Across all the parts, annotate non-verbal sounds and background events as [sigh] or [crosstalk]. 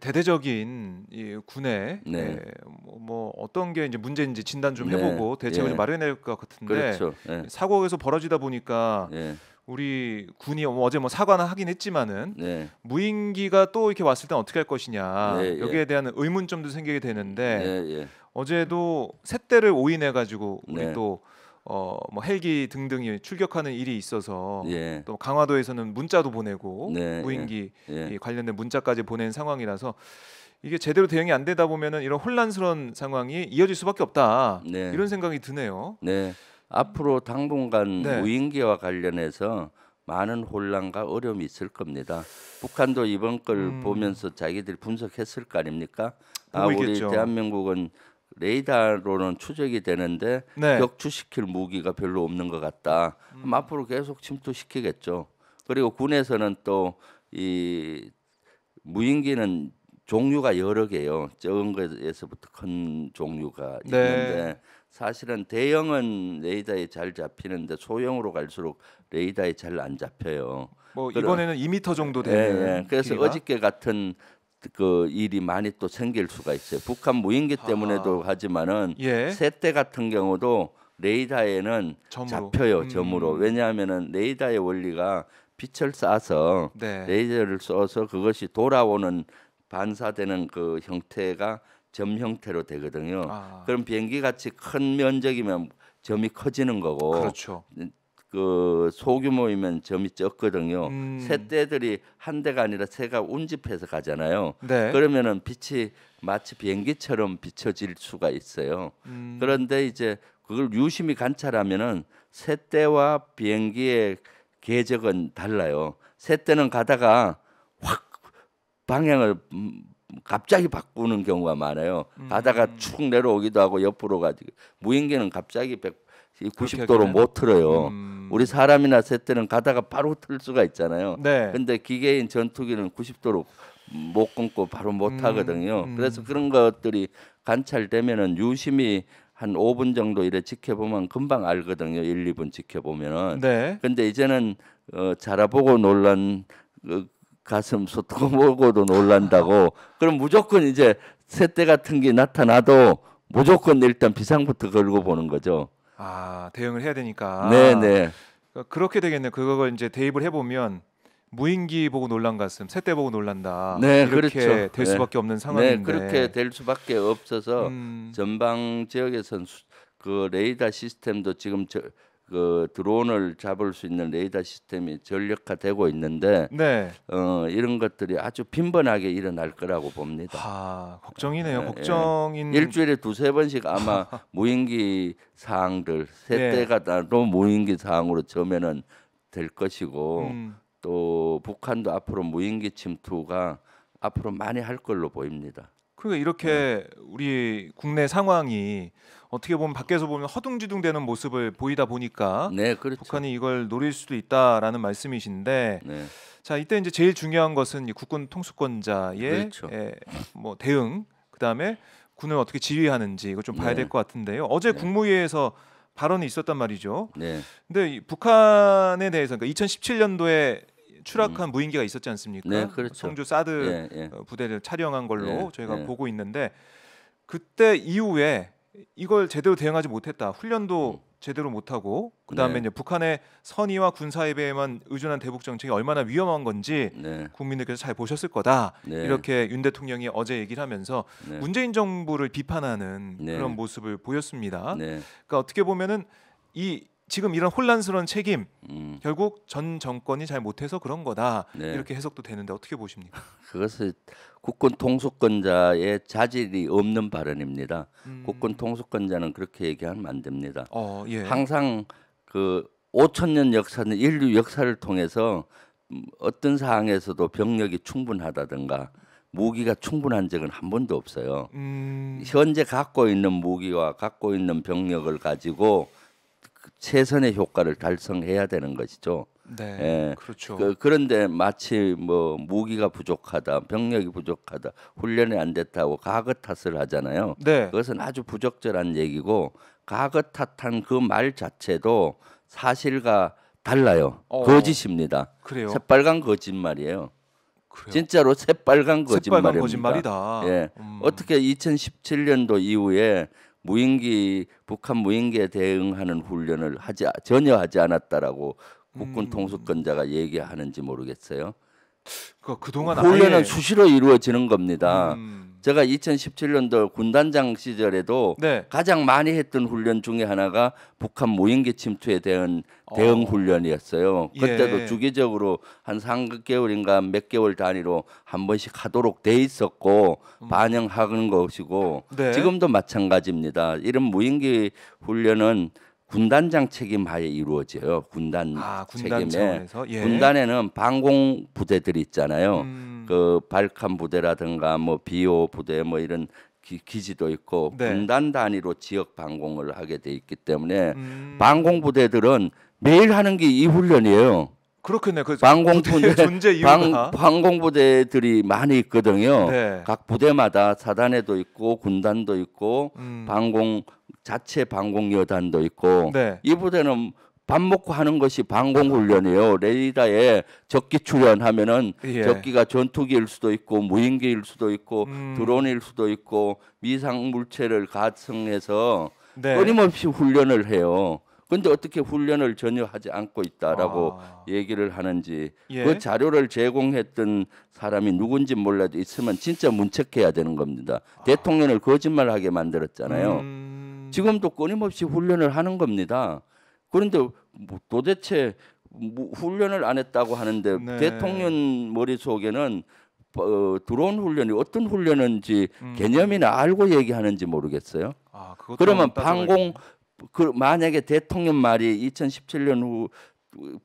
대대적인 이 군의 네. 예, 뭐, 뭐, 어떤 게 이제 문제인지 진단 좀 네. 해보고 네. 대책을 예. 마련해야 할것 같은데 그렇죠. 예. 사고에서 벌어지다 보니까 예. 우리 군이 뭐 어제 뭐 사과는 하긴 했지만은 네. 무인기가 또 이렇게 왔을 때 어떻게 할 것이냐 예, 예. 여기에 대한 의문점도 생기게 되는데 어제도 셋대를 오인해 가지고 우리 네. 또 어, 뭐 헬기 등등이 출격하는 일이 있어서 예. 또 강화도에서는 문자도 보내고 네, 예. 무인기 예. 관련된 문자까지 보낸 상황이라서 이게 제대로 대응이 안 되다 보면은 이런 혼란스러운 상황이 이어질 수밖에 없다 네. 이런 생각이 드네요. 네. 앞으로 당분간 네. 무인기와 관련해서 많은 혼란과 어려움이 있을 겁니다. 북한도 이번 걸 음... 보면서 자기들 이 분석했을 거 아닙니까? 아, 우리 대한민국은 레이더로는 추적이 되는데 네. 격추시킬 무기가 별로 없는 것 같다. 음. 앞으로 계속 침투시키겠죠. 그리고 군에서는 또 이 무인기는 종류가 여러 개요. 적은 것에서부터 큰 종류가 네. 있는데 네. 사실은 대형은 레이더에 잘 잡히는데 소형으로 갈수록 레이더에 잘 안 잡혀요. 뭐 이번에는 2미터 정도 되는. 예, 예. 그래서 길이가? 어저께 같은 그 일이 많이 또 생길 수가 있어요. 북한 무인기 아. 때문에도 아. 하지만은 예. 새때 같은 경우도 레이더에는 점으로. 잡혀요 음. 점으로. 왜냐하면은 레이더의 원리가 빛을 쏴서 네. 레이저를 쏘서 그것이 돌아오는 반사되는 그 형태가 점 형태로 되거든요. 아. 그럼 비행기 같이 큰 면적이면 점이 커지는 거고 그렇죠. 그 소규모이면 점이 적거든요. 음. 새떼들이 한 대가 아니라 새가 운집해서 가잖아요. 네. 그러면은 빛이 마치 비행기처럼 비춰질 수가 있어요. 음. 그런데 이제 그걸 유심히 관찰하면은 새떼와 비행기의 궤적은 달라요. 새떼는 가다가 확 방향을 음, 갑자기 바꾸는 경우가 많아요. 가다가 음. 축 내려오기도 하고 옆으로 가지고 무인기는 갑자기 1 90도로 못 틀어요. 음... 우리 사람이나 새때는 가다가 바로 틀 수가 있잖아요. 네. 근데 기계인 전투기는 90도로 못 끊고 바로 못 음... 하거든요. 음. 그래서 그런 것들이 관찰되면은 유심히 한 5분 정도 이래 지켜보면 금방 알거든요. 1, 2분 지켜보면은. 네. 근데 이제는 어, 자라보고 놀란 어, 가슴 소통하고도 [laughs] 놀란다고. 그럼 무조건 이제 새때 같은 게 나타나도 무조건 일단 비상부터 걸고 보는 거죠. 아 대응을 해야 되니까. 네네. 네. 그러니까 그렇게 되겠네. 그걸 이제 대입을 해보면 무인기 보고 놀란 가슴, 새떼 보고 놀란다. 네, 그렇게 그렇죠. 될 네. 수밖에 네. 없는 상황인데. 네, 그렇게 될 수밖에 없어서 음... 전방 지역에선 그 레이더 시스템도 지금 저, 그 드론을 잡을 수 있는 레이더 시스템이 전력화되고 있는데 네. 어, 이런 것들이 아주 빈번하게 일어날 거라고 봅니다. 아, 걱정이네요. 예, 예. 걱정인 예. 일주일에 두세 번씩 아마 [laughs] 무인기 사항들 세 네. 대가 또 무인기 사항으로 처음에는 될 것이고 음. 또 북한도 앞으로 무인기 침투가 앞으로 많이 할 걸로 보입니다. 그러니까 이렇게 네. 우리 국내 상황이 어떻게 보면 밖에서 보면 허둥지둥대는 모습을 보이다 보니까 네, 그렇죠. 북한이 이걸 노릴 수도 있다라는 말씀이신데 네. 자 이때 이제 제일 중요한 것은 국군 통수권자의 그렇죠. 예, 뭐 대응 그다음에 군을 어떻게 지휘하는지 이거 좀 봐야 네. 될것 같은데요. 어제 네. 국무회의에서 발언이 있었단 말이죠. 네. 근데 북한에 대해서 그러니까 2017년도에 추락한 음. 무인기가 있었지 않습니까? 네, 그렇죠. 성주 사드 예, 예. 어, 부대를 촬영한 걸로 예, 저희가 네. 보고 있는데 그때 이후에 이걸 제대로 대응하지 못했다. 훈련도 음. 제대로 못하고 그다음에 네. 이제 북한의 선의와 군사예배에만 의존한 대북 정책이 얼마나 위험한 건지 네. 국민들께서 잘 보셨을 거다 네. 이렇게 윤 대통령이 어제 얘기를 하면서 네. 문재인 정부를 비판하는 네. 그런 모습을 보였습니다 네. 그러니까 어떻게 보면은 이 지금 이런 혼란스러운 책임 음. 결국 전 정권이 잘 못해서 그런 거다 네. 이렇게 해석도 되는데 어떻게 보십니까? [laughs] 그것은 국권 통수권자의 자질이 없는 발언입니다. 음. 국권 통수권자는 그렇게 얘기하면 안 됩니다. 어, 예. 항상 그 5천 년 역사는 인류 역사를 통해서 음, 어떤 사항에서도 병력이 충분하다든가 무기가 충분한 적은 한 번도 없어요. 음. 현재 갖고 있는 무기와 갖고 있는 병력을 가지고 최선의 효과를 달성해야 되는 것이죠. 네, 예. 그렇죠. 그, 그런데 마치 뭐 무기가 부족하다, 병력이 부족하다, 훈련이 안 됐다고 가거 탓을 하잖아요. 네. 그것은 아주 부적절한 얘기고 가거 탓한 그 말 자체도 사실과 달라요. 어. 거짓입니다. 그래요. 새빨간 거짓말이에요. 그래요? 진짜로 새빨간 거짓말입니다. 새빨간 거짓말이다. 예. 음. 어떻게 2017년도 이후에 무인기 북한 무인기에 대응하는 훈련을 하지 전혀 하지 않았다라고 국군 음. 통수권자가 얘기하는지 모르겠어요. 그러니까 그동안 훈련은 아예... 수시로 이루어지는 겁니다. 음... 제가 2017년도 군단장 시절에도 네. 가장 많이 했던 훈련 중에 하나가 북한 무인기 침투에 대한 대응 어. 훈련이었어요. 그때도 예. 주기적으로 한 3개월인가 몇 개월 단위로 한 번씩 하도록 돼 있었고 음... 반영하는 것이고 네. 지금도 마찬가지입니다. 이런 무인기 훈련은 군단장 책임하에 이루어져요. 군단, 아, 군단 책임에 예. 군단에는 방공 부대들이 있잖아요. 음. 그 발칸 부대라든가 뭐 비오 부대 뭐 이런 기, 지도 있고 네. 군단 단위로 지역 방공을 하게 돼 있기 때문에 음. 방공 부대들은 매일 하는 게 이 훈련이에요. 그렇겠네요. 그 방공 부대 존재 방, 방공 부대들이 많이 있거든요. 네. 각 부대마다 사단에도 있고 군단도 있고 음. 방공 자체 방공 여단도 있고 네. 이 부대는 밥 먹고 하는 것이 방공 훈련이에요. 레이더에 적기 출현하면은 예. 적기가 전투기일 수도 있고 무인기일 수도 있고 음. 드론일 수도 있고 미상 물체를 가성해서 네. 끊임없이 훈련을 해요. 근데 어떻게 훈련을 전혀 하지 않고 있다라고 아. 얘기를 하는지 예. 그 자료를 제공했던 사람이 누군지 몰라도 있으면 진짜 문책해야 되는 겁니다. 아. 대통령을 거짓말하게 만들었잖아요. 음. 음. 지금도 끊임없이 훈련을 하는 겁니다. 그런데 뭐 도대체 뭐 훈련을 안 했다고 하는데 네. 대통령 머릿속에는 어, 드론 훈련이 어떤 훈련인지 음. 개념이나 알고 얘기하는지 모르겠어요. 아, 그러면 방공 그 만약에 대통령 말이 2017년 후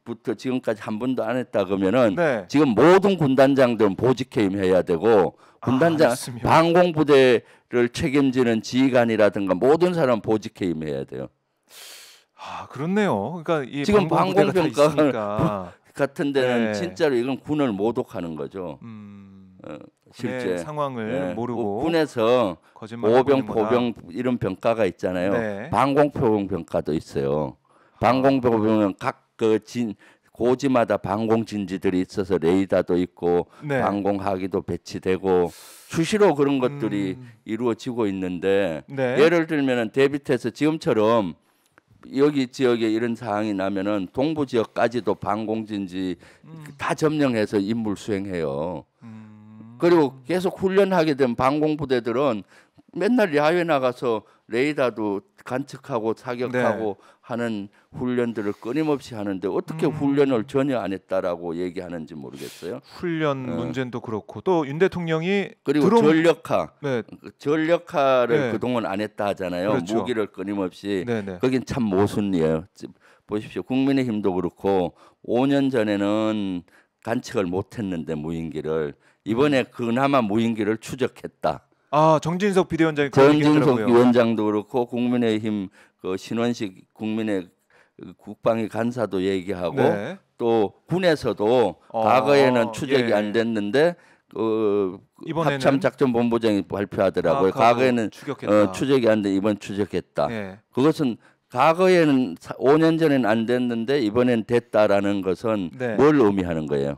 부터 지금까지 한 번도 안 했다 그러면은 네. 지금 모든 군단장들은 보직 해임해야 되고 아, 군단장 아, 방공부대를 책임지는 지휘관이라든가 모든 사람 보직 해임해야 돼요. 아 그렇네요. 그러니까 지금 방공평가 [laughs] 같은 데는 네. 진짜로 이건 군을 모독하는 거죠. 음, 어, 실제 상황을 네. 모르고 군에서 오병 포병 이런 병가가 있잖아요. 네. 방공포병 병가도 있어요. 방공표병은 아. 각 그진 고지마다 방공 진지들이 있어서 레이더도 있고 네. 방공하기도 배치되고 수시로 그런 것들이 음. 이루어지고 있는데 네. 예를 들면은 대비태에서 지금처럼 여기 지역에 이런 상황이 나면은 동부 지역까지도 방공진지 음. 다 점령해서 임무 수행해요. 음. 그리고 계속 훈련하게 된 방공부대들은 맨날 야외 나가서 레이더도 관측하고 사격하고 네. 하는 훈련들을 끊임없이 하는데 어떻게 음. 훈련을 전혀 안 했다라고 얘기하는지 모르겠어요. 훈련 어. 문제도 그렇고 또 윤 대통령이 그리고 드론... 전력화, 네. 그 전력화를 네. 그동안 안 했다 하잖아요. 그렇죠. 무기를 끊임없이 네네. 거긴 네. 참 모순이에요. 보십시오. 국민의힘도 그렇고 5년 전에는 관측을 못했는데 무인기를 이번에 음. 그나마 무인기를 추적했다. 아 정진석 비대위원장이 정진석 위원장도 그렇고 국민의힘 그 신원식 국민의 그 국방위 간사도 얘기하고 네. 또 군에서도 아, 과거에는 예. 추적이 예. 안 됐는데 어, 합참 작전 본부장이 발표하더라고요. 아, 과거에는 어, 추적이 안돼 이번 추적했다. 예. 그것은 과거에는 5년 전엔 안 됐는데 이번엔 됐다라는 것은 네. 뭘 의미하는 거예요?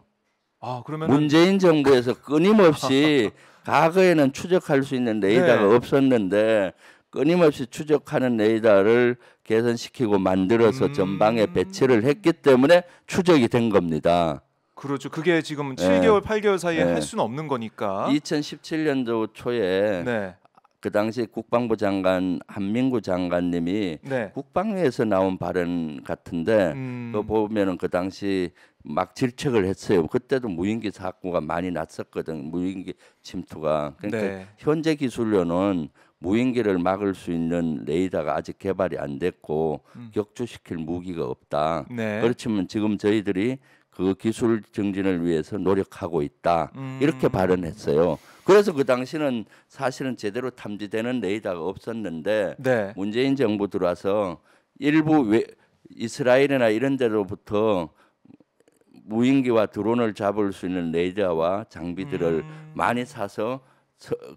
아, 그러면 문재인 정부에서 끊임없이 [laughs] 과거에는 추적할 수 있는 레이더가 네. 없었는데 끊임없이 추적하는 레이더를 개선시키고 만들어서 음. 전방에 배치를 했기 때문에 추적이 된 겁니다. 그렇죠. 그게 지금 네. 7개월, 8개월 사이에 네. 할 수는 없는 거니까. 2017년도 초에 네. 그 당시 국방부 장관 한민구 장관님이 네. 국방위에서 나온 발언 같은데 음. 그 보면은 그 당시 막 질책을 했어요. 그때도 무인기 사고가 많이 났었거든. 무인기 침투가. 그러니까 네. 현재 기술로는 무인기를 막을 수 있는 레이더가 아직 개발이 안 됐고 음. 격추시킬 무기가 없다. 네. 그렇지만 지금 저희들이 그 기술 증진을 위해서 노력하고 있다 음. 이렇게 발언했어요. 그래서 그 당시는 사실은 제대로 탐지되는 레이더가 없었는데 네. 문재인 정부 들어와서 일부 외, 이스라엘이나 이런 데로부터 무인기와 드론을 잡을 수 있는 레이더와 장비들을 음. 많이 사서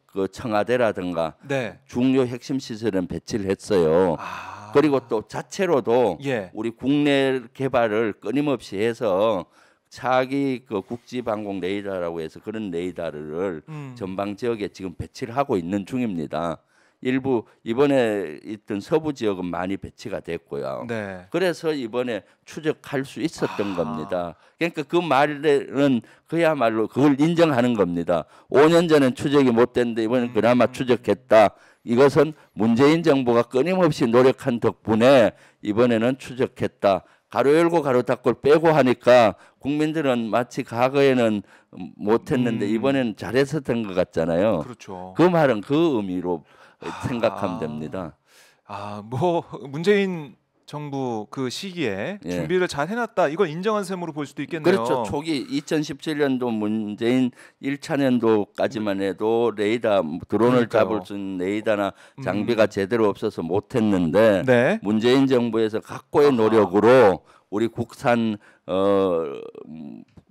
그 청와대라든가 네. 중요 핵심 시설은 배치를 했어요. 아. 아. 그리고 또 자체로도 예. 우리 국내 개발을 끊임없이 해서 차기 그 국지 방공 레이더라고 해서 그런 레이더를 음. 전방 지역에 지금 배치를 하고 있는 중입니다. 일부 이번에 있던 서부 지역은 많이 배치가 됐고요. 네. 그래서 이번에 추적할 수 있었던 아. 겁니다. 그러니까 그 말은 그야말로 그걸 인정하는 겁니다. 5년 전엔 추적이 못 됐는데 이번엔 음. 그나마 추적했다. 이것은 문재인 정부가 끊임없이 노력한 덕분에 이번에는 추적했다. 가로 열고 가로 닫고 빼고 하니까 국민들은 마치 과거에는 못했는데 음. 이번에는 잘했었던 것 같잖아요. 그렇죠. 그 말은 그 의미로 아. 생각하면 됩니다. 아, 뭐 문재인 정부 그 시기에 예. 준비를 잘 해놨다 이걸 인정한 셈으로 볼 수도 있겠네요. 그렇죠. 초기 2017년도 문재인 1차 년도까지만 해도 레이더 드론을 그러니까요. 잡을 수 있는 레이더나 음. 장비가 음. 제대로 없어서 못했는데 네. 문재인 정부에서 각고의 노력으로 우리 국산 어,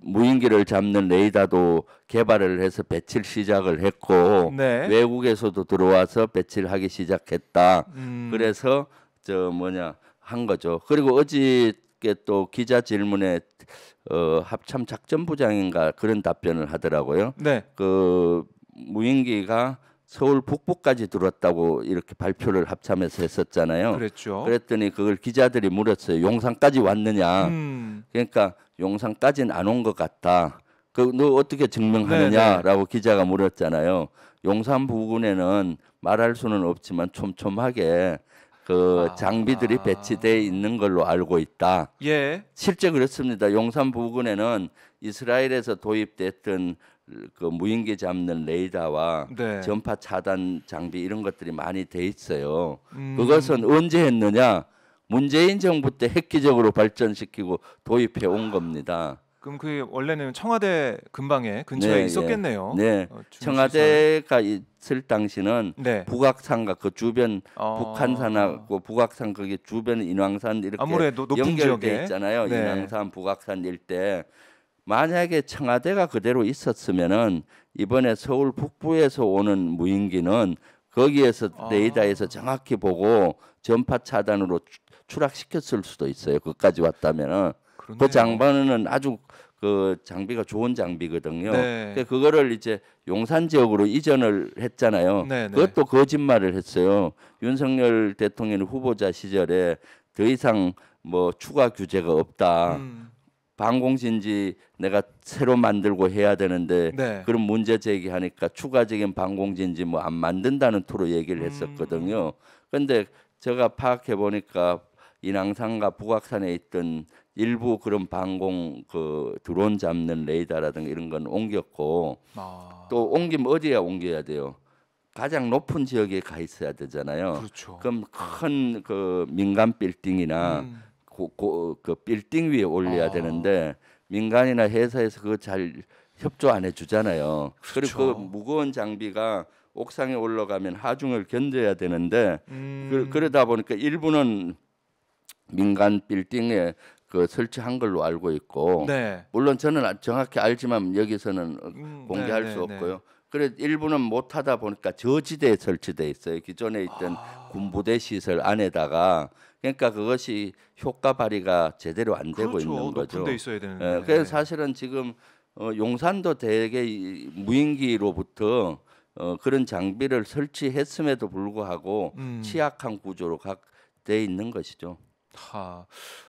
무인기를 잡는 레이더도 개발을 해서 배치를 시작을 했고 네. 외국에서도 들어와서 배치를 하기 시작했다. 음. 그래서 저 뭐냐 한 거죠. 그리고 어저께 또 기자 질문에 어, 합참 작전부장인가 그런 답변을 하더라고요. 네. 그 무인기가 서울 북부까지 들었다고 이렇게 발표를 합참에서 했었잖아요. 그랬죠. 그랬더니 그걸 기자들이 물었어요. 용산까지 왔느냐. 음. 그러니까 용산까지는 안 온 것 같다. 그 너 어떻게 증명하느냐라고 네, 네. 기자가 물었잖아요. 용산 부근에는 말할 수는 없지만 촘촘하게 그 아. 장비들이 배치돼 있는 걸로 알고 있다. 예. 실제 그렇습니다. 용산 부근에는 이스라엘에서 도입됐던 그 무인기 잡는 레이더와 네. 전파 차단 장비 이런 것들이 많이 돼 있어요. 음. 그것은 언제 했느냐? 문재인 정부 때 획기적으로 발전시키고 도입해 온 겁니다. 그럼 그 원래는 청와대 근방에 근처에 네, 예. 있었겠네요. 네. 어, 청와대가 있을 당시는 네. 북악산과 그 주변 어... 북한산하고 북악산 거기 주변 인왕산 이렇게 아무래도 연결돼 있잖아요. 네. 인왕산, 북악산 일대. 만약에 청와대가 그대로 있었으면은 이번에 서울 북부에서 오는 무인기는 거기에서 아... 레이더에서 정확히 보고 전파 차단으로 추락시켰을 수도 있어요. 그까지 왔다면은. 그러네요. 그 장반은 아주 그 장비가 좋은 장비거든요. 네. 그 그거를 이제 용산 지역으로 이전을 했잖아요. 네, 네. 그것도 거짓말을 했어요. 윤석열 대통령 후보자 시절에 더 이상 뭐 추가 규제가 없다. 음. 방공신지 내가 새로 만들고 해야 되는데 네. 그런 문제 제기하니까 추가적인 방공진지 뭐 안 만든다는 토로 얘기를 음. 했었거든요. 음. 근데 제가 파악해 보니까 인왕산과 북악산에 있던 일부 그런 방공 그 드론 잡는 레이더라든가 이런 건 옮겼고 아. 또 옮기면 어디에 옮겨야 돼요. 가장 높은 지역에 가 있어야 되잖아요. 그렇죠. 그럼 큰 그 민간 빌딩이나 음. 고, 고, 그 빌딩 위에 올려야 아. 되는데 민간이나 회사에서 그거 잘 협조 안 해주잖아요. 그렇죠. 그리고 그 그렇죠. 무거운 장비가 옥상에 올라가면 하중을 견뎌야 되는데 그, 음. 그, 러다 보니까 일부는 민간 빌딩에 그 설치한 걸로 알고 있고 네. 물론 저는 아, 정확히 알지만 여기서는 어, 음, 네, 공개할 네, 수 네, 없고요. 그래 일부는 못 하다 보니까 저지대에 설치돼 있어요. 기존에 있던 아... 군부대 시설 안에다가 그러니까 그것이 효과 발휘가 제대로 안 되고 그렇죠. 있는 거죠. 높은 있어야 되는데. 예, 그래서 네. 사실은 지금 어, 용산도 대개 무인기로부터 어, 그런 장비를 설치했음에도 불구하고 음. 취약한 구조로 각돼 있는 것이죠. 하.